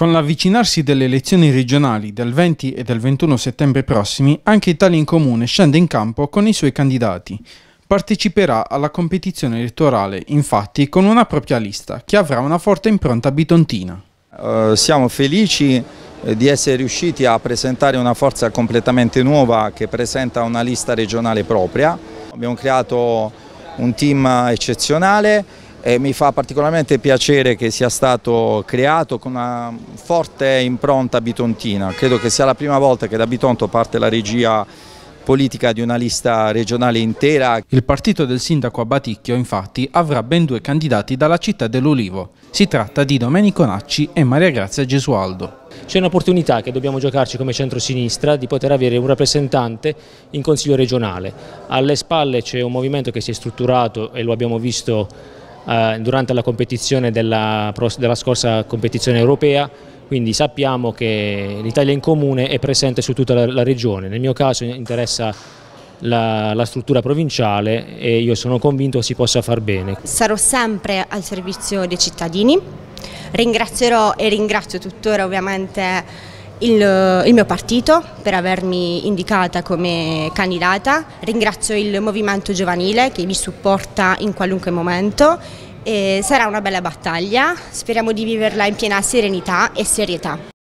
Con l'avvicinarsi delle elezioni regionali del 20 e del 21 settembre prossimi, anche Italia in Comune scende in campo con i suoi candidati. Parteciperà alla competizione elettorale, infatti, con una propria lista, che avrà una forte impronta bitontina. Uh, siamo felici eh, di essere riusciti a presentare una forza completamente nuova che presenta una lista regionale propria. Abbiamo creato un team eccezionale e mi fa particolarmente piacere che sia stato creato con una forte impronta bitontina. Credo che sia la prima volta che da Bitonto parte la regia politica di una lista regionale intera. Il partito del sindaco Abaticchio infatti avrà ben due candidati dalla città dell'Ulivo. Si tratta di Domenico Nacci e Maria Grazia Gesualdo. C'è un'opportunità che dobbiamo giocarci come centro-sinistra di poter avere un rappresentante in Consiglio regionale. Alle spalle c'è un movimento che si è strutturato e lo abbiamo visto eh, durante la competizione della, della scorsa competizione europea, quindi sappiamo che l'Italia in comune è presente su tutta la, la regione, nel mio caso interessa la, la, struttura provinciale e io sono convinto si possa far bene. Sarò sempre al servizio dei cittadini, ringrazierò e ringrazio tuttora ovviamente il, il, mio partito per avermi indicata come candidata, ringrazio il Movimento Giovanile che mi supporta in qualunque momento e sarà una bella battaglia, speriamo di viverla in piena serenità e serietà.